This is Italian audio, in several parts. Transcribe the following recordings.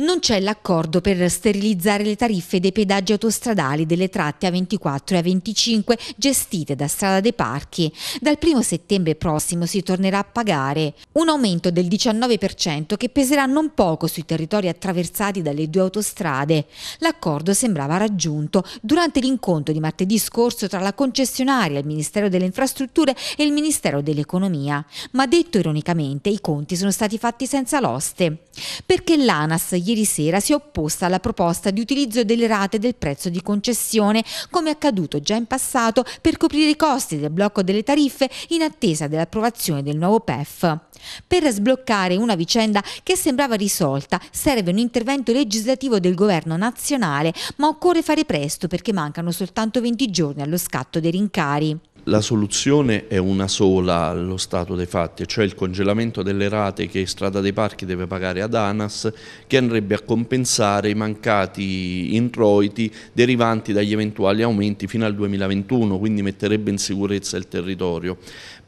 Non c'è l'accordo per sterilizzare le tariffe dei pedaggi autostradali delle tratte A24 e A25 gestite da Strada dei Parchi. Dal 1 settembre prossimo si tornerà a pagare un aumento del 19% che peserà non poco sui territori attraversati dalle due autostrade. L'accordo sembrava raggiunto durante l'incontro di martedì scorso tra la concessionaria, il Ministero delle Infrastrutture e il Ministero dell'Economia. Ma detto ironicamente, i conti sono stati fatti senza l'oste. Perché l'ANAS ieri sera si è opposta alla proposta di utilizzo delle rate del prezzo di concessione, come accaduto già in passato per coprire i costi del blocco delle tariffe in attesa dell'approvazione del nuovo PEF. Per sbloccare una vicenda che sembrava risolta serve un intervento legislativo del governo nazionale, ma occorre fare presto perché mancano soltanto 20 giorni allo scatto dei rincari la soluzione è una sola allo stato dei fatti, cioè il congelamento delle rate che Strada dei Parchi deve pagare ad ANAS che andrebbe a compensare i mancati introiti derivanti dagli eventuali aumenti fino al 2021, quindi metterebbe in sicurezza il territorio.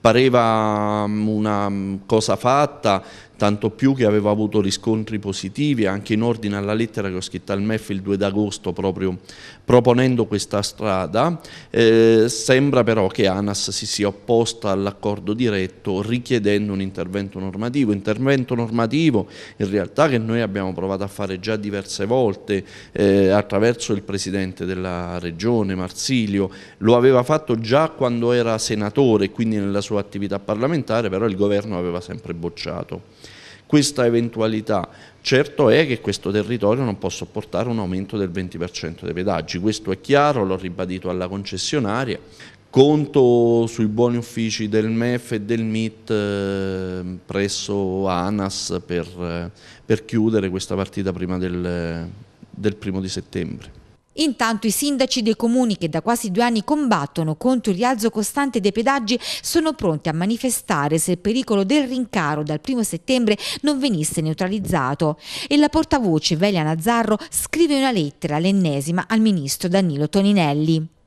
Pareva mm, una mm, cosa fatta, tanto più che aveva avuto riscontri positivi anche in ordine alla lettera che ho scritto al MEF il 2 d'agosto proprio proponendo questa strada, eh, sembra però che ANAS si sia opposta all'accordo diretto richiedendo un intervento normativo, intervento normativo in realtà che noi abbiamo provato a fare già diverse volte eh, attraverso il Presidente della Regione Marsilio, lo aveva fatto già quando era senatore quindi nella sua attività parlamentare però il governo aveva sempre bocciato questa eventualità. Certo è che questo territorio non può sopportare un aumento del 20% dei pedaggi, questo è chiaro, l'ho ribadito alla concessionaria, Conto sui buoni uffici del MEF e del MIT eh, presso ANAS per, eh, per chiudere questa partita prima del, del primo di settembre. Intanto i sindaci dei comuni che da quasi due anni combattono contro il rialzo costante dei pedaggi sono pronti a manifestare se il pericolo del rincaro dal primo settembre non venisse neutralizzato. E la portavoce Velia Nazzarro scrive una lettera, l'ennesima, al ministro Danilo Toninelli.